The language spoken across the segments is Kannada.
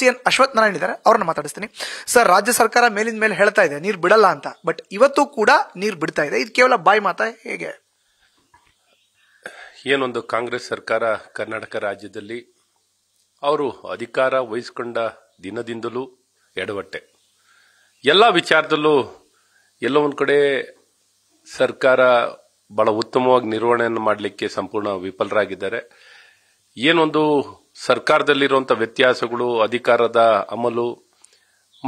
ಸಿ ಎನ್ ಅಶ್ವಥ್ ನಾರಾಯಣ ಇದ್ದಾರೆ ಅವ್ರನ್ನ ಮಾತಾಡಿಸ್ತೀನಿ ಸರ್ ರಾಜ್ಯ ಸರ್ಕಾರ ಮೇಲಿನ ಮೇಲೆ ಹೇಳ್ತಾ ಇದೆ ನೀರು ಬಿಡಲ್ಲ ಅಂತ ಬಟ್ ಇವತ್ತು ಕೂಡ ನೀರು ಬಿಡ್ತಾ ಇದೆ ಇದು ಕೇವಲ ಬಾಯಿ ಮಾತಾ ಹೇಗೆ ಏನೊಂದು ಕಾಂಗ್ರೆಸ್ ಸರ್ಕಾರ ಕರ್ನಾಟಕ ರಾಜ್ಯದಲ್ಲಿ ಅವರು ಅಧಿಕಾರ ವಹಿಸಿಕೊಂಡ ದಿನದಿಂದಲೂ ಎಡವಟ್ಟೆ ಎಲ್ಲ ವಿಚಾರದಲ್ಲೂ ಎಲ್ಲ ಒಂದು ಕಡೆ ಸರ್ಕಾರ ಬಹಳ ಉತ್ತಮವಾಗಿ ನಿರ್ವಹಣೆಯನ್ನು ಮಾಡಲಿಕ್ಕೆ ಸಂಪೂರ್ಣ ವಿಫಲರಾಗಿದ್ದಾರೆ ಏನೊಂದು ಸರ್ಕಾರದಲ್ಲಿರುವಂಥ ವ್ಯತ್ಯಾಸಗಳು ಅಧಿಕಾರದ ಅಮಲು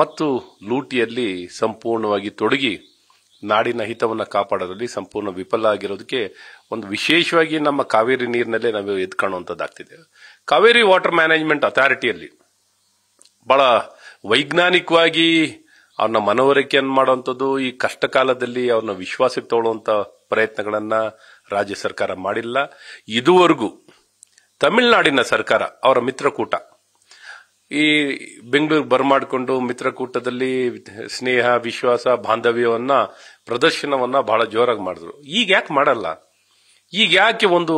ಮತ್ತು ಲೂಟಿಯಲ್ಲಿ ಸಂಪೂರ್ಣವಾಗಿ ತೊಡಗಿ ನಾಡಿನ ಹಿತವನ್ನು ಕಾಪಾಡೋದ್ರಲ್ಲಿ ಸಂಪೂರ್ಣ ವಿಫಲ ಆಗಿರೋದಕ್ಕೆ ಒಂದು ವಿಶೇಷವಾಗಿ ನಮ್ಮ ಕಾವೇರಿ ನೀರಿನಲ್ಲೇ ನಾವು ಆಗ್ತಿದೆ ಕಾವೇರಿ ವಾಟರ್ ಮ್ಯಾನೇಜ್ಮೆಂಟ್ ಅಥಾರಿಟಿಯಲ್ಲಿ ಬಹಳ ವೈಜ್ಞಾನಿಕವಾಗಿ ಅವ್ರನ್ನ ಮನವರಿಕೆಯನ್ನು ಮಾಡುವಂಥದ್ದು ಈ ಕಷ್ಟ ಕಾಲದಲ್ಲಿ ಅವ್ರನ್ನ ವಿಶ್ವಾಸಕ್ಕೆ ತಗೊಳ್ಳುವಂಥ ಪ್ರಯತ್ನಗಳನ್ನು ರಾಜ್ಯ ಸರ್ಕಾರ ಮಾಡಿಲ್ಲ ಇದುವರೆಗೂ ತಮಿಳುನಾಡಿನ ಸರ್ಕಾರ ಅವರ ಮಿತ್ರಕೂಟ ಈ ಬೆಂಗಳೂರು ಬರಮಾಡಿಕೊಂಡು ಮಿತ್ರಕೂಟದಲ್ಲಿ ಸ್ನೇಹ ವಿಶ್ವಾಸ ಬಾಂಧವ್ಯವನ್ನ ಪ್ರದರ್ಶನವನ್ನ ಬಹಳ ಜೋರಾಗಿ ಮಾಡಿದ್ರು ಈಗ ಯಾಕೆ ಮಾಡಲ್ಲ ಈಗ ಯಾಕೆ ಒಂದು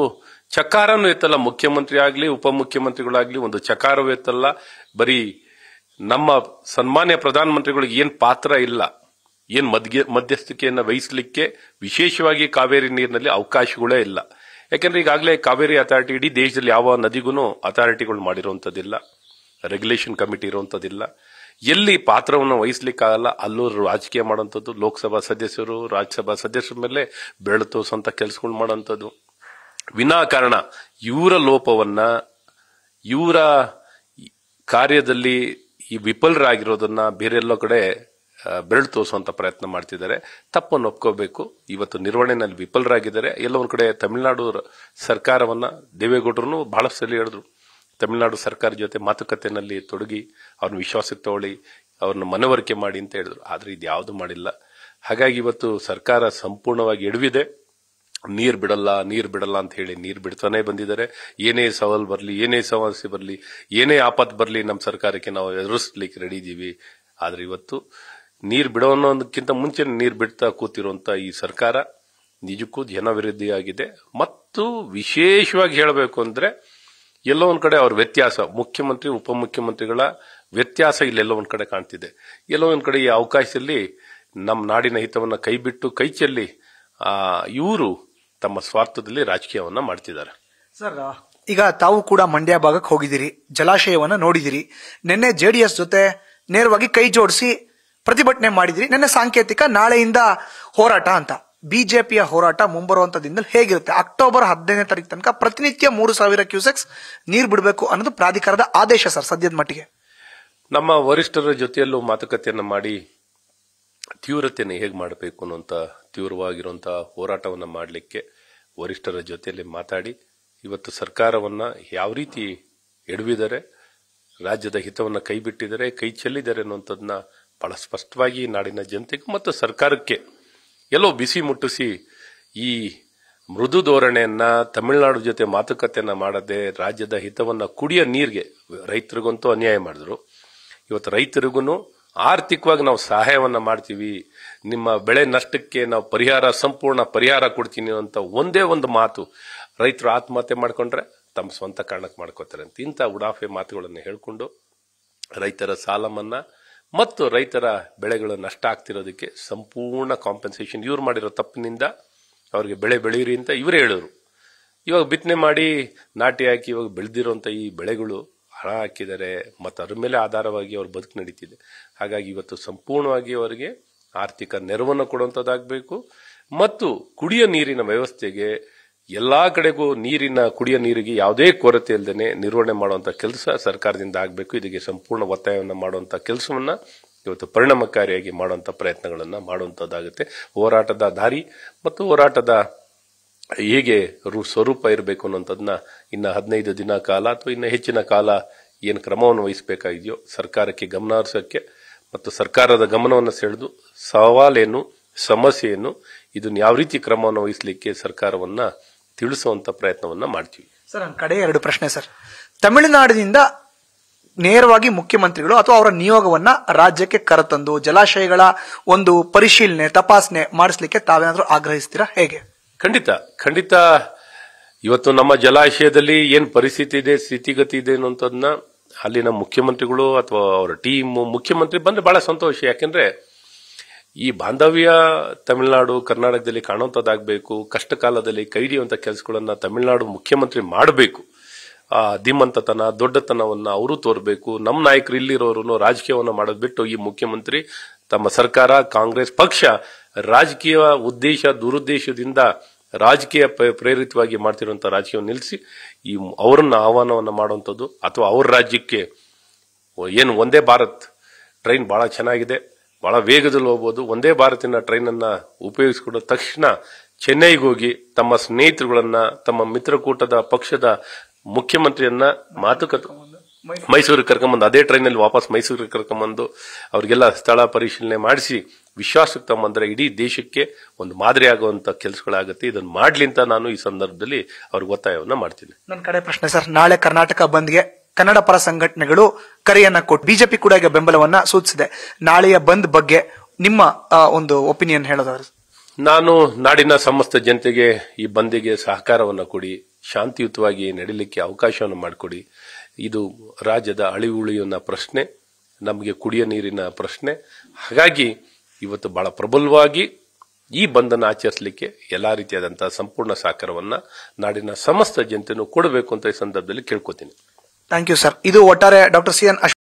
ಚಕಾರನೂ ಎತ್ತಲ್ಲ ಮುಖ್ಯಮಂತ್ರಿ ಆಗಲಿ ಉಪಮುಖ್ಯಮಂತ್ರಿಗಳಾಗಲಿ ಒಂದು ಚಕಾರವೂ ಎತ್ತಲ್ಲ ಬರೀ ನಮ್ಮ ಸನ್ಮಾನ್ಯ ಪ್ರಧಾನಮಂತ್ರಿಗಳಿಗೆ ಏನು ಪಾತ್ರ ಇಲ್ಲ ಏನು ಮಧ್ಯ ಮಧ್ಯಸ್ಥಿಕೆಯನ್ನು ವಹಿಸಲಿಕ್ಕೆ ವಿಶೇಷವಾಗಿ ಕಾವೇರಿ ನೀರಿನಲ್ಲಿ ಅವಕಾಶಗಳೇ ಇಲ್ಲ ಯಾಕೆಂದ್ರೆ ಈಗಾಗಲೇ ಕಾವೇರಿ ಅಥಾರಿಟಿ ಇಡೀ ದೇಶದಲ್ಲಿ ಯಾವ ನದಿಗೂ ಅಥಾರಿಟಿಗಳು ಮಾಡಿರುವಂಥದ್ದಿಲ್ಲ ರೆಗ್ಯುಲೇಷನ್ ಕಮಿಟಿ ಇರುವಂಥದ್ದಿಲ್ಲ ಎಲ್ಲಿ ಪಾತ್ರವನ್ನು ವಹಿಸ್ಲಿಕ್ಕಾಗಲ್ಲ ಅಲ್ಲೂ ರಾಜಕೀಯ ಮಾಡೋಂಥದ್ದು ಲೋಕಸಭಾ ಸದಸ್ಯರು ರಾಜ್ಯಸಭಾ ಸದಸ್ಯರ ಮೇಲೆ ಬೆಳೆತು ಸ್ವಂತ ಕೆಲಸಗಳು ಮಾಡೋವಂಥದ್ದು ವಿನಾಕಾರಣ ಇವರ ಲೋಪವನ್ನ ಇವರ ಕಾರ್ಯದಲ್ಲಿ ಈ ವಿಫಲರಾಗಿರೋದನ್ನ ಬೇರೆಲ್ಲೋ ಕಡೆ ಬೆರಳು ತೋರಿಸುವಂತ ಪ್ರಯತ್ನ ಮಾಡ್ತಿದ್ದಾರೆ ತಪ್ಪನ್ನು ಒಪ್ಕೋಬೇಕು ಇವತ್ತು ನಿರ್ವಹಣೆಯಲ್ಲಿ ವಿಫಲರಾಗಿದ್ದಾರೆ ಎಲ್ಲೋ ಒಂದು ಕಡೆ ತಮಿಳುನಾಡು ಸರ್ಕಾರವನ್ನ ದೇವೇಗೌಡರು ಬಹಳಷ್ಟು ಸಲ ಹೇಳಿದ್ರು ತಮಿಳುನಾಡು ಸರ್ಕಾರ ಜೊತೆ ಮಾತುಕತೆಯಲ್ಲಿ ತೊಡಗಿ ಅವ್ರನ್ನ ವಿಶ್ವಾಸಕ್ಕೆ ತಗೊಳ್ಳಿ ಅವ್ರನ್ನ ಮನವರಿಕೆ ಮಾಡಿ ಅಂತ ಹೇಳಿದ್ರು ಆದರೆ ಇದು ಯಾವುದು ಮಾಡಿಲ್ಲ ಹಾಗಾಗಿ ಇವತ್ತು ಸರ್ಕಾರ ಸಂಪೂರ್ಣವಾಗಿ ಎಡವಿದೆ ನೀರು ಬಿಡಲ್ಲ ನೀರು ಬಿಡಲ್ಲ ಅಂತ ಹೇಳಿ ನೀರು ಬಿಡ್ತಾನೆ ಬಂದಿದ್ದಾರೆ ಏನೇ ಸವಾಲು ಬರಲಿ ಏನೇ ಸಮಸ್ಯೆ ಬರಲಿ ಏನೇ ಆಪತ್ತು ಬರಲಿ ನಮ್ಮ ಸರ್ಕಾರಕ್ಕೆ ನಾವು ಎದುರಿಸ್ಲಿಕ್ಕೆ ರೆಡಿ ಇದ್ದೀವಿ ಆದರೆ ಇವತ್ತು ನೀರು ಬಿಡೋ ಅನ್ನೋದಕ್ಕಿಂತ ಮುಂಚೆ ನೀರು ಬಿಡ್ತಾ ಕೂತಿರುವಂತ ಈ ಸರ್ಕಾರ ನಿಜಕ್ಕೂ ಜನವಿರೋಧಿಯಾಗಿದೆ ಮತ್ತು ವಿಶೇಷವಾಗಿ ಹೇಳಬೇಕು ಅಂದ್ರೆ ಎಲ್ಲೋ ಒಂದ್ ಕಡೆ ಅವ್ರ ವ್ಯತ್ಯಾಸ ಮುಖ್ಯಮಂತ್ರಿ ಉಪಮುಖ್ಯಮಂತ್ರಿಗಳ ವ್ಯತ್ಯಾಸ ಇಲ್ಲೆಲ್ಲೋ ಒಂದ್ ಕಡೆ ಕಾಣ್ತಿದೆ ಎಲ್ಲೋ ಒಂದ್ ಕಡೆ ಈ ಅವಕಾಶದಲ್ಲಿ ನಮ್ಮ ನಾಡಿನ ಹಿತವನ್ನ ಕೈ ಬಿಟ್ಟು ಕೈ ಚೆಲ್ಲಿ ಇವರು ತಮ್ಮ ಸ್ವಾರ್ಥದಲ್ಲಿ ರಾಜಕೀಯವನ್ನ ಮಾಡ್ತಿದ್ದಾರೆ ಸರ್ ಈಗ ತಾವು ಕೂಡ ಮಂಡ್ಯ ಭಾಗಕ್ಕೆ ಹೋಗಿದ್ದೀರಿ ಜಲಾಶಯವನ್ನ ನೋಡಿದಿರಿ ನಿನ್ನೆ ಜೆಡಿಎಸ್ ಜೊತೆ ನೇರವಾಗಿ ಕೈ ಜೋಡಿಸಿ ಪ್ರತಿಭಟನೆ ಮಾಡಿದ್ರಿ ನನ್ನ ಸಾಂಕೇತಿಕ ನಾಳೆಯಿಂದ ಹೋರಾಟ ಅಂತ ಬಿಜೆಪಿಯ ಹೋರಾಟ ಮುಂಬರುವಂತ ದಿನದಲ್ಲಿ ಹೇಗಿರುತ್ತೆ ಅಕ್ಟೋಬರ್ ಹದಿನೈದನೇ ತಾರೀಕು ತನಕ ಪ್ರತಿನಿತ್ಯ ಮೂರು ಸಾವಿರ ಕ್ಯೂಸೆಕ್ಸ್ ನೀರು ಬಿಡಬೇಕು ಅನ್ನೋದು ಪ್ರಾಧಿಕಾರದ ಆದೇಶ ಸರ್ ಸದ್ಯದ ಮಟ್ಟಿಗೆ ನಮ್ಮ ವರಿಷ್ಠರ ಜೊತೆಯಲ್ಲೂ ಮಾತುಕತೆಯನ್ನು ಮಾಡಿ ತೀವ್ರತೆಯನ್ನು ಹೇಗೆ ಮಾಡಬೇಕು ಅನ್ನೋಂಥ ತೀವ್ರವಾಗಿರುವಂತಹ ಹೋರಾಟವನ್ನು ಮಾಡಲಿಕ್ಕೆ ವರಿಷ್ಠರ ಜೊತೆಯಲ್ಲಿ ಮಾತಾಡಿ ಇವತ್ತು ಸರ್ಕಾರವನ್ನು ಯಾವ ರೀತಿ ಎಡವಿದರೆ ರಾಜ್ಯದ ಹಿತವನ್ನು ಕೈಬಿಟ್ಟಿದರೆ ಕೈ ಚೆಲ್ಲಿದ್ದಾರೆ ಅನ್ನುವಂಥದ್ದನ್ನ ಬಹಳ ಸ್ಪಷ್ಟವಾಗಿ ನಾಡಿನ ಜನತೆಗೂ ಮತ್ತು ಸರ್ಕಾರಕ್ಕೆ ಎಲ್ಲೋ ಬಿಸಿ ಮುಟ್ಟಿಸಿ ಈ ಮೃದು ಧೋರಣೆಯನ್ನು ತಮಿಳುನಾಡು ಜೊತೆ ಮಾತುಕತೆಯನ್ನು ಮಾಡದೆ ರಾಜ್ಯದ ಹಿತವನ್ನು ಕುಡಿಯೋ ನೀರಿಗೆ ರೈತರಿಗಂತೂ ಅನ್ಯಾಯ ಮಾಡಿದ್ರು ಇವತ್ತು ರೈತರಿಗೂ ಆರ್ಥಿಕವಾಗಿ ನಾವು ಸಹಾಯವನ್ನು ಮಾಡ್ತೀವಿ ನಿಮ್ಮ ಬೆಳೆ ನಷ್ಟಕ್ಕೆ ನಾವು ಪರಿಹಾರ ಸಂಪೂರ್ಣ ಪರಿಹಾರ ಕೊಡ್ತೀನಿ ಅಂತ ಒಂದೇ ಒಂದು ಮಾತು ರೈತರು ಆತ್ಮಹತ್ಯೆ ಮಾಡಿಕೊಂಡ್ರೆ ತಮ್ಮ ಸ್ವಂತ ಕಾರಣಕ್ಕೆ ಮಾಡ್ಕೋತಾರೆ ಅಂತ ಇಂಥ ಉಡಾಫೆ ಮಾತುಗಳನ್ನು ಹೇಳಿಕೊಂಡು ರೈತರ ಸಾಲ ಮನ್ನಾ ಮತ್ತು ರೈತರ ಬೆಳೆಗಳು ನಷ್ಟ ಆಗ್ತಿರೋದಕ್ಕೆ ಸಂಪೂರ್ಣ ಕಾಂಪೆನ್ಸೇಷನ್ ಇವ್ರು ಮಾಡಿರೋ ತಪ್ಪಿನಿಂದ ಅವರಿಗೆ ಬೆಳೆ ಬೆಳೆಯಿರಿ ಅಂತ ಇವರೇ ಹೇಳೋರು ಇವಾಗ ಬಿತ್ತನೆ ಮಾಡಿ ನಾಟಿ ಹಾಕಿ ಇವಾಗ ಬೆಳೆದಿರೋಂಥ ಈ ಬೆಳೆಗಳು ಹಣ ಹಾಕಿದ್ದಾರೆ ಮತ್ತು ಅದ್ರ ಮೇಲೆ ಆಧಾರವಾಗಿ ಅವ್ರ ಬದುಕು ನಡೀತಿದೆ ಹಾಗಾಗಿ ಇವತ್ತು ಸಂಪೂರ್ಣವಾಗಿ ಅವರಿಗೆ ಆರ್ಥಿಕ ನೆರವನ್ನು ಕೊಡುವಂಥದ್ದಾಗಬೇಕು ಮತ್ತು ಕುಡಿಯೋ ನೀರಿನ ವ್ಯವಸ್ಥೆಗೆ ಎಲ್ಲಾ ಕಡೆಗೂ ನೀರಿನ ಕುಡಿಯೋ ನೀರಿಗೆ ಯಾವುದೇ ಕೊರತೆ ಇಲ್ಲದೆ ನಿರ್ವಹಣೆ ಮಾಡುವಂತಹ ಕೆಲಸ ಸರ್ಕಾರದಿಂದ ಆಗಬೇಕು ಇದಕ್ಕೆ ಸಂಪೂರ್ಣ ಒತ್ತಾಯವನ್ನು ಮಾಡುವಂತಹ ಕೆಲಸವನ್ನ ಇವತ್ತು ಪರಿಣಾಮಕಾರಿಯಾಗಿ ಮಾಡುವಂತಹ ಪ್ರಯತ್ನಗಳನ್ನು ಮಾಡುವಂಥದ್ದಾಗುತ್ತೆ ಹೋರಾಟದ ದಾರಿ ಮತ್ತು ಹೋರಾಟದ ಹೇಗೆ ಸ್ವರೂಪ ಇರಬೇಕು ಅನ್ನೋಂಥದನ್ನ ಇನ್ನು ಹದಿನೈದು ದಿನ ಕಾಲ ಅಥವಾ ಇನ್ನು ಹೆಚ್ಚಿನ ಕಾಲ ಏನು ಕ್ರಮವನ್ನು ವಹಿಸಬೇಕಾಗಿದೆಯೋ ಸರ್ಕಾರಕ್ಕೆ ಗಮನ ಹರಿಸೋಕ್ಕೆ ಮತ್ತು ಸರ್ಕಾರದ ಗಮನವನ್ನು ಸೆಳೆದು ಸವಾಲೇನು ಸಮಸ್ಯೆಯನ್ನು ಇದನ್ನು ಯಾವ ರೀತಿ ಕ್ರಮವನ್ನು ವಹಿಸಲಿಕ್ಕೆ ಸರ್ಕಾರವನ್ನು ತಿಳಿಸುವಂಥ ಪ್ರಯತ್ನವನ್ನ ಮಾಡ್ತೀವಿ ಸರ್ ಕಡೆ ಎರಡು ಪ್ರಶ್ನೆ ಸರ್ ತಮಿಳುನಾಡಿನಿಂದ ನೇರವಾಗಿ ಮುಖ್ಯಮಂತ್ರಿಗಳು ಅಥವಾ ಅವರ ನಿಯೋಗವನ್ನ ರಾಜ್ಯಕ್ಕೆ ಕರೆತಂದು ಜಲಾಶಯಗಳ ಒಂದು ಪರಿಶೀಲನೆ ತಪಾಸಣೆ ಮಾಡಿಸ್ಲಿಕ್ಕೆ ತಾವೇನಾದರೂ ಆಗ್ರಹಿಸ್ತೀರಾ ಹೇಗೆ ಖಂಡಿತ ಖಂಡಿತ ಇವತ್ತು ನಮ್ಮ ಜಲಾಶಯದಲ್ಲಿ ಏನು ಪರಿಸ್ಥಿತಿ ಇದೆ ಸ್ಥಿತಿಗತಿ ಇದೆ ಅನ್ನೋದನ್ನ ಅಲ್ಲಿನ ಮುಖ್ಯಮಂತ್ರಿಗಳು ಅಥವಾ ಅವರ ಟೀಮ್ ಮುಖ್ಯಮಂತ್ರಿ ಬಂದ್ರೆ ಬಹಳ ಸಂತೋಷ ಯಾಕೆಂದ್ರೆ ಈ ಬಾಂಧವ್ಯ ತಮಿಳುನಾಡು ಕರ್ನಾಟಕದಲ್ಲಿ ಕಾಣುವಂಥದ್ದಾಗಬೇಕು ಕಷ್ಟ ಕಾಲದಲ್ಲಿ ಕೈ ಹಿಡಿಯುವಂಥ ಕೆಲಸಗಳನ್ನ ತಮಿಳುನಾಡು ಮುಖ್ಯಮಂತ್ರಿ ಮಾಡಬೇಕು ಆ ಧೀಮಂತತನ ದೊಡ್ಡತನವನ್ನ ಅವರು ತೋರಬೇಕು ನಮ್ಮ ನಾಯಕರು ಇಲ್ಲಿರೋರು ರಾಜಕೀಯವನ್ನು ಮಾಡೋದು ಬಿಟ್ಟು ಈ ಮುಖ್ಯಮಂತ್ರಿ ತಮ್ಮ ಸರ್ಕಾರ ಕಾಂಗ್ರೆಸ್ ಪಕ್ಷ ರಾಜಕೀಯ ಉದ್ದೇಶ ದುರುದ್ದೇಶದಿಂದ ರಾಜಕೀಯ ಪ್ರೇರಿತವಾಗಿ ಮಾಡ್ತಿರುವಂಥ ರಾಜಕೀಯ ನಿಲ್ಲಿಸಿ ಈ ಅವರನ್ನ ಆಹ್ವಾನವನ್ನು ಮಾಡುವಂಥದ್ದು ಅಥವಾ ಅವ್ರ ರಾಜ್ಯಕ್ಕೆ ಏನು ಒಂದೇ ಭಾರತ್ ಟ್ರೈನ್ ಬಹಳ ಚೆನ್ನಾಗಿದೆ ಬಹಳ ವೇಗದಲ್ಲಿ ಹೋಗ್ಬೋದು ಒಂದೇ ಭಾರತಿನ ಟ್ರೈನನ್ನು ಉಪಯೋಗಿಸಿಕೊಂಡ ತಕ್ಷಣ ಚೆನ್ನೈಗೆ ಹೋಗಿ ತಮ್ಮ ಸ್ನೇಹಿತರುಗಳನ್ನ ತಮ್ಮ ಮಿತ್ರಕೂಟದ ಪಕ್ಷದ ಮುಖ್ಯಮಂತ್ರಿಯನ್ನ ಮಾತುಕತೆ ಮೈಸೂರಿಗೆ ಕರ್ಕೊಂಬಂದು ಅದೇ ಟ್ರೈನಲ್ಲಿ ವಾಪಸ್ ಮೈಸೂರಿಗೆ ಕರ್ಕೊಂಬಂದು ಅವರಿಗೆಲ್ಲ ಸ್ಥಳ ಪರಿಶೀಲನೆ ಮಾಡಿಸಿ ವಿಶ್ವಾಸಕ್ಕೆ ತಮ್ಮಂದ್ರೆ ಇಡೀ ದೇಶಕ್ಕೆ ಒಂದು ಮಾದರಿ ಆಗುವಂತ ಕೆಲಸಗಳಾಗುತ್ತೆ ಇದನ್ನು ಮಾಡ್ಲಿ ಅಂತ ನಾನು ಈ ಸಂದರ್ಭದಲ್ಲಿ ಅವ್ರಿಗೆ ಒತ್ತಾಯವನ್ನು ಮಾಡ್ತೀನಿ ನನ್ನ ಕಡೆ ಪ್ರಶ್ನೆ ಸರ್ ನಾಳೆ ಕರ್ನಾಟಕ ಬಂದ್ಗೆ ಕನ್ನಡ ಪರ ಸಂಘಟನೆಗಳು ಕರೆಯನ್ನ ಕೊಟ್ಟು ಬಿಜೆಪಿ ಕೂಡ ಈಗ ಬೆಂಬಲವನ್ನ ಸೂಚಿಸಿದೆ ನಾಳೆಯ ಬಂದ್ ಬಗ್ಗೆ ನಿಮ್ಮ ಒಂದು ಒಪಿನಿಯನ್ ಹೇಳೋದವರು ನಾನು ನಾಡಿನ ಸಮಸ್ತ ಜನತೆಗೆ ಈ ಬಂದಿಗೆ ಸಹಕಾರವನ್ನು ಕೊಡಿ ಶಾಂತಿಯುತವಾಗಿ ನಡೀಲಿಕ್ಕೆ ಅವಕಾಶವನ್ನು ಮಾಡಿಕೊಡಿ ಇದು ರಾಜ್ಯದ ಅಳಿವುಳಿಯನ್ನ ಪ್ರಶ್ನೆ ನಮಗೆ ಕುಡಿಯ ನೀರಿನ ಪ್ರಶ್ನೆ ಹಾಗಾಗಿ ಇವತ್ತು ಬಹಳ ಪ್ರಬಲವಾಗಿ ಈ ಬಂಧನ ಆಚರಿಸಲಿಕ್ಕೆ ಎಲ್ಲಾ ರೀತಿಯಾದಂತಹ ಸಂಪೂರ್ಣ ಸಹಕಾರವನ್ನ ನಾಡಿನ ಸಮಸ್ತ ಜನತೆಯನ್ನು ಕೊಡಬೇಕು ಅಂತ ಈ ಸಂದರ್ಭದಲ್ಲಿ ಕೇಳ್ಕೊತೀನಿ ಥ್ಯಾಂಕ್ ಯು ಸರ್ ಇದು ಒಟ್ಟಾರೆ ಡಾಕ್ಟರ್ ಸಿ ಎನ್